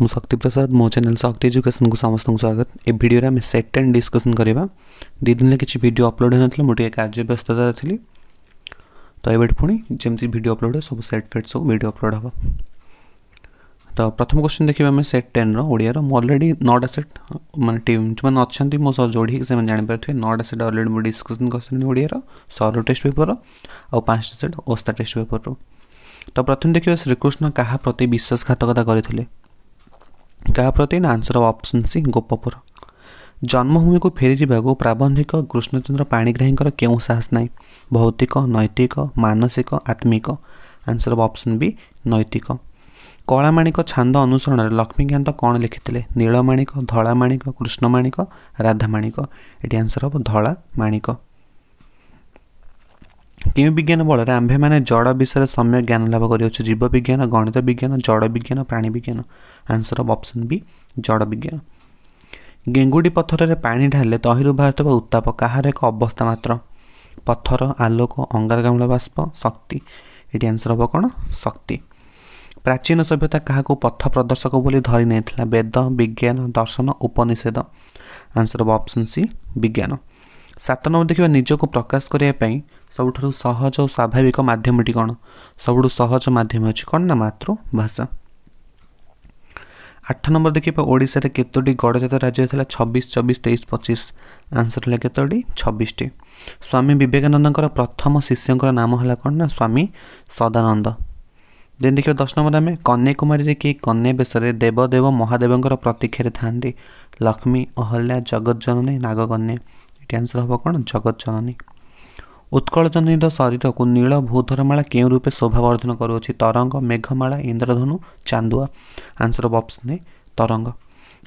मुक्ति प्रसाद मो चेल शक्ति एजुकेशन को समस्त स्वागत ए भिडियो आम एंड डिस्कसन करवा दी दिन किसी भिडियो अपलोड हो ना मुझे कार्यव्यस्तता थी तो ये पुणी जमी भिड अपलोड हो सब सेट फेट सब भिड अपलोड हे तो प्रथम क्वेश्चन देखिए आम सेट टेन रोड़िया अलरेडी नौटा सेट टीम जो अच्छा मो सह जोड़ी से जापर नटा सेट अलरेडी मुझे डिस्कसन कर सी ओर सर टेस्ट पेपर आउ पांच सेट ओस्ता टेस्ट पेपर तो प्रथम देखिए श्रीकृष्ण क्या प्रति विश्वासघातकता करते कहाँ प्रति नन्सर अप्सन सी गोपुर जन्मभूमिको फेरी जु प्रबन्धिक कृष्णचन्द्र पाणिग्राहीँ साहस नै भौतिक नैतिक मानसिक आत्मिक आन्सर अप्सन बी नैतिक कलामाणिक छान्द अनुसरण लक्ष्मीकन्त कन् लेखिले नीमाणिक धलाणिक कृष्णमाणिक राधामाणिक एन्सर हौ धलामाणिक टि विज्ञान बलर आम्भेमा जड विषय समय ज्ञान लाभ जीव विज्ञान गणित विज्ञान जड विज्ञान प्राणी विज्ञान आन्सर हो अप्सन बी जड विज्ञान गेङुडी पथर ढाडे दहीहरू बाहुेको उत्ताप कहाँ एक अवस्था मात्र पथर आलोक अङ्गारम्ला बाष्प शक्ति एट आन्सर हे शक्ति प्राचीन सभ्यता कहाँको पथ प्रदर्शक बोली धरिनै थिएन वेद विज्ञान दर्शन उपनिषेद आन्सर हौ अप्सन सी विज्ञान सात नम्बर देखा निजको प्रकाशको सबुठु सहज अ स्वाभाविक माध्यमटी कन् सबुठु सहज माध्यम अतृभाषा आठ नम्बर देखाओि गडजात राज्य थाहा छब्बिस चबिस तेइस पचिस आन्सर होला केतो छब्बिस स्वामी बवेकानन्दको प्रथम शिष्य नाम होला कन न स्वामी सदानन्द दस नम्बर कन्याकुमारी केही देवदेव महादेव प्रतीक्षा थाहा लक्ष्मी अहल्या जगज्जननी नागकन्या ଏଇଠି ଆନ୍ସର୍ ହେବ କ'ଣ ଜଗତ ଜନନୀ ଉତ୍କଳ ଜନନୀର ଶରୀରକୁ ନୀଳ ଭୂଧରମାଳା କେଉଁ ରୂପେ ଶୋଭାବର୍ଦ୍ଧନ କରୁଅଛି ତରଙ୍ଗ ମେଘମାଳା ଇନ୍ଦ୍ରଧନୁ ଚାନ୍ଦୁଆ ଆନ୍ସର୍ ଅଫ୍ ଅପ୍ସନ୍ ତରଙ୍ଗ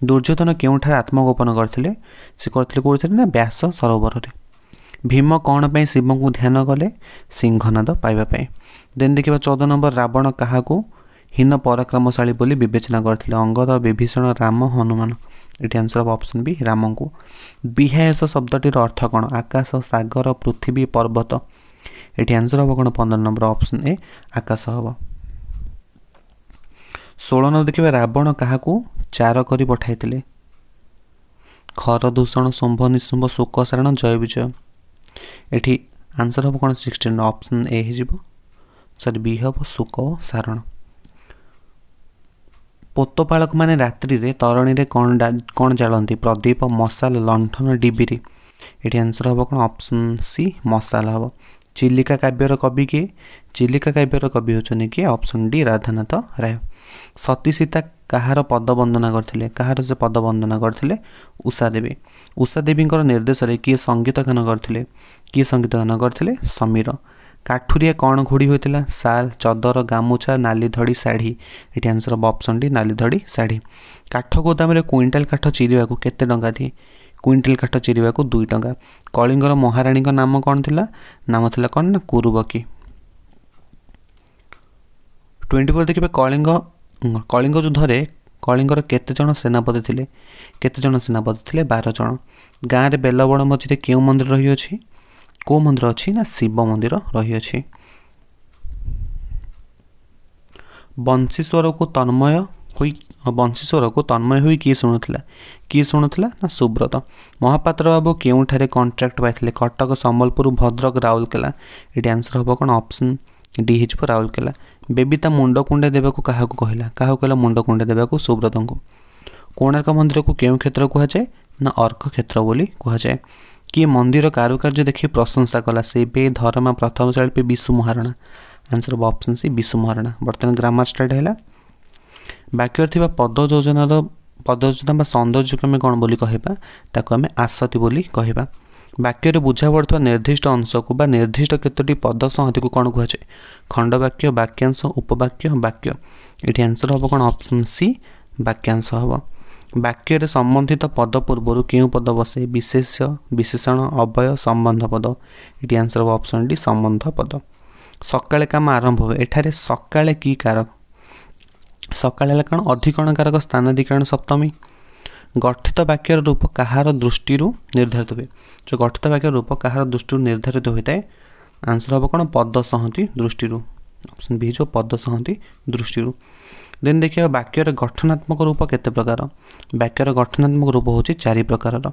ଦୁର୍ଯ୍ୟୋଧନ କେଉଁଠାରେ ଆତ୍ମଗୋପନ କରିଥିଲେ ସେ କରିଥିଲେ କରୁଥିଲେ ନା ବ୍ୟାସ ସରୋବରରେ ଭୀମ କ'ଣ ପାଇଁ ଶିବଙ୍କୁ ଧ୍ୟାନ କଲେ ସିଂହନାଦ ପାଇବା ପାଇଁ ଦେନ୍ ଦେଖିବା ଚଉଦ ନମ୍ବର ରାବଣ କାହାକୁ ହୀନ ପରାକ୍ରମଶାଳୀ ବୋଲି ବିବେଚନା କରିଥିଲେ ଅଙ୍ଗଦ ବିଭୀଷଣ ରାମ ହନୁମାନ ଏଠି ଆନ୍ସର୍ ଅଫ୍ ଅପ୍ସନ୍ ବି ରାମଙ୍କୁ ବିହାୟସ ଶବ୍ଦଟିର ଅର୍ଥ କ'ଣ ଆକାଶ ସାଗର ପୃଥିବୀ ପର୍ବତ ଏଠି ଆନ୍ସର୍ ହେବ କ'ଣ ପନ୍ଦର ନମ୍ବର ଅପ୍ସନ୍ ଏ ଆକାଶ ହେବ ଷୋହଳ ନମ୍ବର ଦେଖିବା ରାବଣ କାହାକୁ ଚାର କରି ପଠାଇଥିଲେ ଖର ଦୂଷଣ ଶୁମ୍ଭ ନିଶୁମ୍ଭ ଶୋକ ସାରଣ ଜୟ ବିଜୟ ଏଠି ଆନ୍ସର୍ ହେବ କ'ଣ ସିକ୍ସଟିନ୍ ଅପ୍ସନ୍ ଏ ହେଇଯିବ ସରି ବି ହେବ ଶୁକ ସାରଣ पोतपाक मतिरे तरणी कन् जति प्रदीप मसाल लन्ठन डिरी एटि आन्सर हौ कन् अप्सन सि मसा हव चेलिकवि कि चेलिक कवि हो कि अप्सन राधानाथ राय सती सीता कहाँ पद देवी गरिद वन्दनाले उषादेवी उषादेवीको निर्देशले कि सङ्गीतज्ञान गरिान गरि समीर କାଠୁରିଆ କ'ଣ ଘୋଡ଼ି ହୋଇଥିଲା ସାଲ୍ ଚଦର ଗାମୁଛା ନାଲି ଧଡ଼ି ଶାଢ଼ୀ ଏଠି ଆନ୍ସର୍ ହେବ ଅପସନ୍ଟି ନାଲି ଧଡ଼ି ଶାଢ଼ୀ କାଠ ଗୋଦାମରେ କୁଇଣ୍ଟାଲ କାଠ ଚିରିବାକୁ କେତେ ଟଙ୍କା ଦିଏ କୁଇଣ୍ଟାଲ କାଠ ଚିରିବାକୁ ଦୁଇ ଟଙ୍କା କଳିଙ୍ଗର ମହାରାଣୀଙ୍କ ନାମ କ'ଣ ଥିଲା ନାମ ଥିଲା କ'ଣ ନା କୁରୁବକି ଟ୍ୱେଣ୍ଟି ଫୋର୍ ଦେଖିବେ କଳିଙ୍ଗ କଳିଙ୍ଗ ଯୁଦ୍ଧରେ କଳିଙ୍ଗର କେତେ ଜଣ ସେନାପତି ଥିଲେ କେତେ ଜଣ ସେନାପତି ଥିଲେ ବାର ଜଣ ଗାଁରେ ବେଲବଣ ମଝିରେ କେଉଁ ମନ୍ଦିର ରହିଅଛି କେଉଁ ମନ୍ଦିର ଅଛି ନା ଶିବ ମନ୍ଦିର ରହିଅଛି ବଂଶୀଶ୍ୱରକୁ ତନ୍ମୟ ହୋଇ ବଂଶୀଶ୍ୱରକୁ ତନ୍ମୟ ହୋଇ କିଏ ଶୁଣୁଥିଲା କିଏ ଶୁଣୁଥିଲା ନା ସୁବ୍ରତ ମହାପାତ୍ର ବାବୁ କେଉଁଠାରେ କଣ୍ଟ୍ରାକ୍ଟ ପାଇଥିଲେ କଟକ ସମ୍ବଲପୁର ଭଦ୍ରକ ରାଉରକେଲା ଏଠି ଆନ୍ସର୍ ହେବ କ'ଣ ଅପସନ୍ ଡି ହେଇଯିବ ରାଉରକେଲା ବେବିତା ମୁଣ୍ଡ କୁଣ୍ଡେଇ ଦେବାକୁ କାହାକୁ କହିଲା କାହାକୁ କହିଲା ମୁଣ୍ଡ କୁଣ୍ଡେଇ ଦେବାକୁ ସୁବ୍ରତଙ୍କୁ କୋଣାର୍କ ମନ୍ଦିରକୁ କେଉଁ କ୍ଷେତ୍ର କୁହାଯାଏ ନା ଅର୍କ କ୍ଷେତ୍ର ବୋଲି କୁହାଯାଏ କିଏ ମନ୍ଦିର କାରୁକାର୍ଯ୍ୟ ଦେଖି ପ୍ରଶଂସା କଲା ସେବେ ଧରମା ପ୍ରଥମ ଚାଳିପି ବିଶୁ ମହାରଣା ଆନ୍ସର୍ ହେବ ଅପସନ୍ ସି ବିଶୁ ମହାରଣା ବର୍ତ୍ତମାନ ଗ୍ରାମାର ଷ୍ଟାର୍ଟ ହେଲା ବାକ୍ୟରେ ଥିବା ପଦ ଯୋଜନାର ପଦ ଯୋଜନା ବା ସୌନ୍ଦର୍ଯ୍ୟକୁ ଆମେ କ'ଣ ବୋଲି କହିବା ତାକୁ ଆମେ ଆସତି ବୋଲି କହିବା ବାକ୍ୟରେ ବୁଝାପଡ଼ୁଥିବା ନିର୍ଦ୍ଦିଷ୍ଟ ଅଂଶକୁ ବା ନିର୍ଦ୍ଦିଷ୍ଟ କେତୋଟି ପଦ ସଂହତିକୁ କ'ଣ କୁହାଯାଏ ଖଣ୍ଡବାକ୍ୟ ବାକ୍ୟାଂଶ ଉପବାକ୍ୟ ବାକ୍ୟ ଏଠି ଆନ୍ସର୍ ହେବ କ'ଣ ଅପସନ୍ ସି ବାକ୍ୟାଂଶ ହେବ ବାକ୍ୟରେ ସମ୍ବନ୍ଧିତ ପଦ ପୂର୍ବରୁ କେଉଁ ପଦ ବସେ ବିଶେଷ ବିଶେଷଣ ଅବୟ ସମ୍ବନ୍ଧ ପଦ ଏଠି ଆନ୍ସର୍ ହେବ ଅପସନ୍ ଡି ସମ୍ବନ୍ଧ ପଦ ସକାଳେ କାମ ଆରମ୍ଭ ହୁଏ ଏଠାରେ ସକାଳେ କି କାରକ ସକାଳେ ହେଲା କ'ଣ ଅଧିକରଣକାରକ ସ୍ଥାନାଧିକରଣ ସପ୍ତମୀ ଗଠିତ ବାକ୍ୟର ରୂପ କାହାର ଦୃଷ୍ଟିରୁ ନିର୍ଦ୍ଧାରିତ ହୁଏ ଯେଉଁ ଗଠିତ ବାକ୍ୟର ରୂପ କାହାର ଦୃଷ୍ଟିରୁ ନିର୍ଦ୍ଧାରିତ ହୋଇଥାଏ ଆନ୍ସର୍ ହେବ କ'ଣ ପଦ ସହନ୍ତି ଦୃଷ୍ଟିରୁ ଅପସନ୍ ବି ହେଇଯିବ ପଦ ସହନ୍ତି ଦୃଷ୍ଟିରୁ ଦେନ୍ ଦେଖିବା ବାକ୍ୟର ଗଠନାତ୍ମକ ରୂପ କେତେ ପ୍ରକାର ବାକ୍ୟର ଗଠନାତ୍ମକ ରୂପ ହେଉଛି ଚାରି ପ୍ରକାରର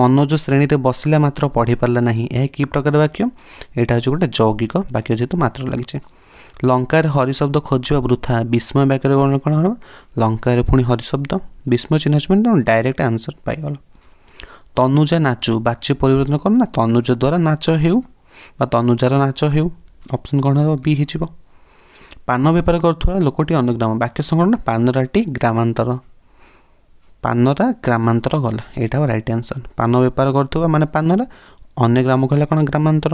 ମନୋଜ ଶ୍ରେଣୀରେ ବସିଲା ମାତ୍ର ପଢ଼ିପାରିଲା ନାହିଁ ଏହା କି ପ୍ରକାର ବାକ୍ୟ ଏଇଟା ହେଉଛି ଗୋଟେ ଯୌଗିକ ବାକ୍ୟ ଯେହେତୁ ମାତ୍ର ଲାଗିଛି ଲଙ୍କାରେ ହରିଶବ୍ଦ ଖୋଜିବା ବୃଥା ବିସ୍ମୟ ବାକ୍ୟରେ କ'ଣ କ'ଣ ହେବ ଲଙ୍କାରେ ପୁଣି ହରିଶବ୍ଦ ବିସ୍ମୟ ଚିହ୍ନ ଅଛି ମାନେ ତୁମେ ଡାଇରେକ୍ଟ ଆନ୍ସର୍ ପାଇଗଲ ତନୁଜା ନାଚୁ ବାଚ୍ୟ ପରିବର୍ତ୍ତନ କ'ଣ ନା ତନୁଜା ଦ୍ୱାରା ନାଚ ହେଉ বা ତନୁଜାର ନାଚ ହେଉ ଅପସନ୍ କ'ଣ ହେବ ବି ହେଇଯିବ ପାନ ବେପାର କରୁଥିବା ଲୋକଟି ଅନୁଗ୍ରାମ ବାକ୍ୟ ସଂଗଠନ ପାନରାଟି ଗ୍ରାମାନ୍ତର ପାନରା ଗ୍ରାମାନ୍ତର ଗଲା ଏଇଟା ହେବ ରାଇଟ୍ ଆନ୍ସର୍ ପାନ ବେପାର କରୁଥିବା ମାନେ ପାନରା ଅନ୍ୟ ଗ୍ରାମକୁ ହେଲା କ'ଣ ଗ୍ରାମାନ୍ତର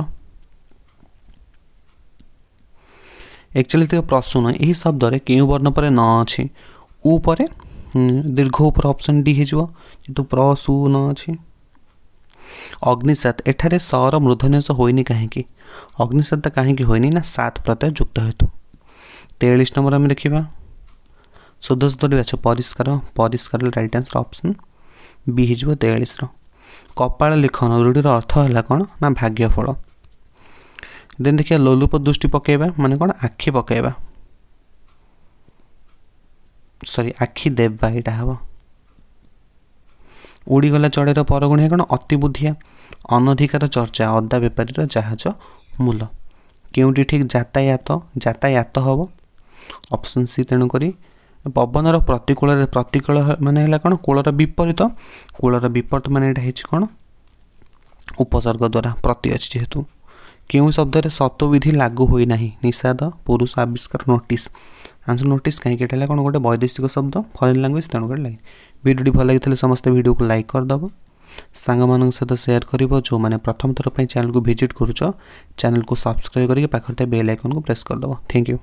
ଆକ୍ଚୁଆଲି ଟିକେ ପ୍ରଶ୍ନ ଏହି ଶବ୍ଦରେ କେଉଁ ବର୍ଣ୍ଣ ପରେ ନ ଅଛି ଉ ପରେ ଦୀର୍ଘ ଉପରେ ଅପସନ୍ ଡି ହେଇଯିବ କିନ୍ତୁ ପ୍ର ସୁ ନ ଅଛି ଅଗ୍ନିସାତ ଏଠାରେ ସର ମୃଧନ୍ୟାସ ହୋଇନି କାହିଁକି ଅଗ୍ନିସାତ କାହିଁକି ହୋଇନି ନା ସାତ ପ୍ରତ୍ୟୟ ଯୁକ୍ତ ହେତୁ ତେୟାଳିଶ ନମ୍ବର ଆମେ ଦେଖିବା ଶୁଦ୍ଧ ଶୁଦ୍ଧ ଅଛି ପରିଷ୍କାର ପରିଷ୍କାର ରାଇଟ୍ ଆନ୍ସର୍ ଅପସନ୍ ବି ହେଇଯିବ ତେୟାଳିଶର କପାଳ ଲିଖନ ରୂଢ଼ିର ଅର୍ଥ ହେଲା କ'ଣ ନା ଭାଗ୍ୟଫଳ ଦେନ୍ ଦେଖିବା ଲୋଲୁପ ଦୃଷ୍ଟି ପକାଇବା ମାନେ କ'ଣ ଆଖି ପକାଇବା ସରି ଆଖି ଦେବା ଏଇଟା ହେବ ଉଡ଼ିଗଲା ଚଢ଼େଇର ପରଗୁଣିଆ କ'ଣ ଅତିବୁଦ୍ଧିଆ ଅନଧିକାର ଚର୍ଚ୍ଚା ଅଦା ବେପାରୀର ଜାହାଜ ମୂଲ କେଉଁଠି ଠିକ୍ ଯାତାୟାତ ଯାତାୟାତ ହେବ ଅପସନ୍ ସି ତେଣୁକରି ପବନର ପ୍ରତିକୂଳରେ ପ୍ରତିକୂଳ ମାନେ ହେଲା କ'ଣ କୂଳର ବିପରୀତ କୂଳର ବିପରୀତ ମାନେ ଏଇଟା ହେଇଛି କ'ଣ ଉପସର୍ଗ ଦ୍ୱାରା ପ୍ରତି ଅଛି ଯେହେତୁ କେଉଁ ଶବ୍ଦରେ ସତ୍ୱବିଧି ଲାଗୁ ହୋଇନାହିଁ ନିଷାଦ ପୁରୁଷ ଆବିଷ୍କାର ନୋଟିସ୍ ଆନ୍ସର୍ ନୋଟିସ୍ କାହିଁକି ଏଇଟା ହେଲା କ'ଣ ଗୋଟେ ବୈଦେଶିକ ଶବ୍ଦ ଫରେନ୍ ଲାଙ୍ଗୁଏଜ୍ ତେଣୁକରି ଲାଗେ ଭିଡ଼ିଓଟି ଭଲ ଲାଗିଥିଲେ ସମସ୍ତେ ଭିଡ଼ିଓକୁ ଲାଇକ୍ କରିଦେବ ସାଙ୍ଗମାନଙ୍କ ସହିତ ସେୟାର କରିବ ଯେଉଁମାନେ ପ୍ରଥମ ଥର ପାଇଁ ଚ୍ୟାନେଲକୁ ଭିଜିଟ୍ କରୁଛ ଚ୍ୟାନେଲକୁ ସବସ୍କ୍ରାଇବ୍ କରିକି ପାଖରେ ଥିବା ବେଲ୍ ଆଇକନ୍କୁ ପ୍ରେସ୍ କରିଦେବ ଥ୍ୟାଙ୍କ ୟୁ